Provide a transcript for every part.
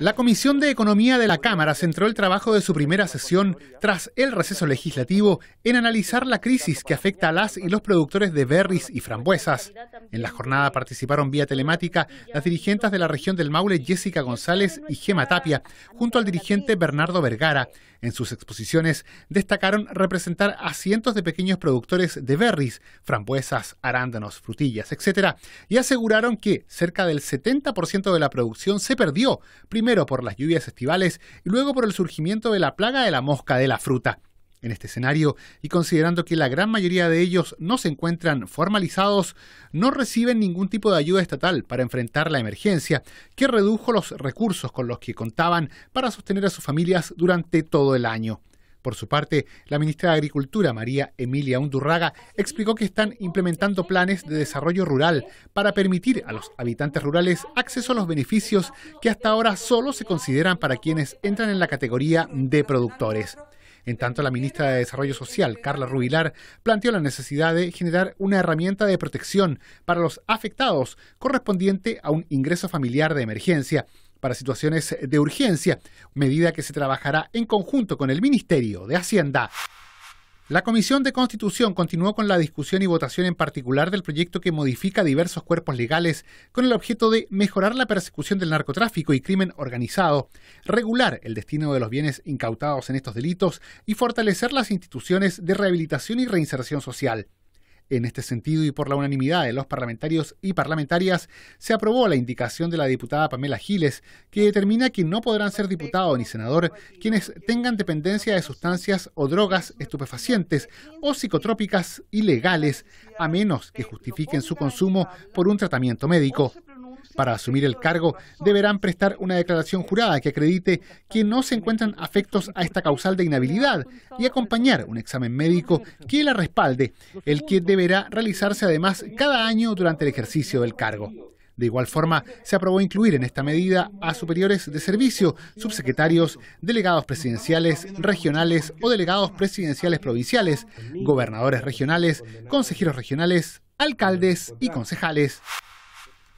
La Comisión de Economía de la Cámara centró el trabajo de su primera sesión tras el receso legislativo en analizar la crisis que afecta a las y los productores de berries y frambuesas. En la jornada participaron vía telemática las dirigentes de la región del Maule Jessica González y Gema Tapia, junto al dirigente Bernardo Vergara. En sus exposiciones destacaron representar a cientos de pequeños productores de berries, frambuesas, arándanos, frutillas, etc. Y aseguraron que cerca del 70% de la producción se perdió, primero por las lluvias estivales y luego por el surgimiento de la plaga de la mosca de la fruta. En este escenario, y considerando que la gran mayoría de ellos no se encuentran formalizados, no reciben ningún tipo de ayuda estatal para enfrentar la emergencia, que redujo los recursos con los que contaban para sostener a sus familias durante todo el año. Por su parte, la ministra de Agricultura, María Emilia Undurraga, explicó que están implementando planes de desarrollo rural para permitir a los habitantes rurales acceso a los beneficios que hasta ahora solo se consideran para quienes entran en la categoría de productores. En tanto, la ministra de Desarrollo Social, Carla Rubilar, planteó la necesidad de generar una herramienta de protección para los afectados correspondiente a un ingreso familiar de emergencia para situaciones de urgencia, medida que se trabajará en conjunto con el Ministerio de Hacienda. La Comisión de Constitución continuó con la discusión y votación en particular del proyecto que modifica diversos cuerpos legales con el objeto de mejorar la persecución del narcotráfico y crimen organizado, regular el destino de los bienes incautados en estos delitos y fortalecer las instituciones de rehabilitación y reinserción social. En este sentido y por la unanimidad de los parlamentarios y parlamentarias, se aprobó la indicación de la diputada Pamela Giles, que determina que no podrán ser diputado ni senador quienes tengan dependencia de sustancias o drogas estupefacientes o psicotrópicas ilegales, a menos que justifiquen su consumo por un tratamiento médico. Para asumir el cargo, deberán prestar una declaración jurada que acredite que no se encuentran afectos a esta causal de inhabilidad y acompañar un examen médico que la respalde, el que deberá realizarse además cada año durante el ejercicio del cargo. De igual forma, se aprobó incluir en esta medida a superiores de servicio, subsecretarios, delegados presidenciales, regionales o delegados presidenciales provinciales, gobernadores regionales, consejeros regionales, alcaldes y concejales.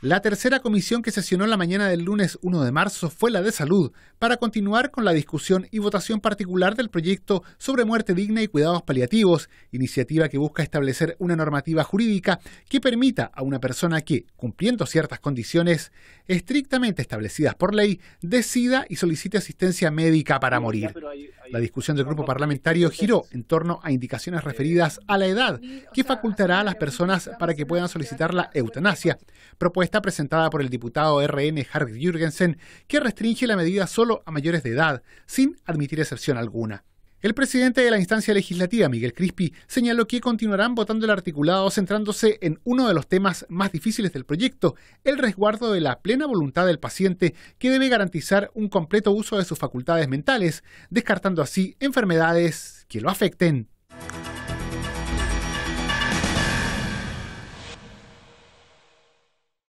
La tercera comisión que sesionó la mañana del lunes 1 de marzo fue la de salud, para continuar con la discusión y votación particular del proyecto sobre muerte digna y cuidados paliativos, iniciativa que busca establecer una normativa jurídica que permita a una persona que, cumpliendo ciertas condiciones estrictamente establecidas por ley, decida y solicite asistencia médica para morir. La discusión del grupo parlamentario giró en torno a indicaciones referidas a la edad, que facultará a las personas para que puedan solicitar la eutanasia, propuesta presentada por el diputado RN Harg Jürgensen, que restringe la medida solo a mayores de edad, sin admitir excepción alguna. El presidente de la instancia legislativa, Miguel Crispi, señaló que continuarán votando el articulado centrándose en uno de los temas más difíciles del proyecto, el resguardo de la plena voluntad del paciente que debe garantizar un completo uso de sus facultades mentales, descartando así enfermedades que lo afecten.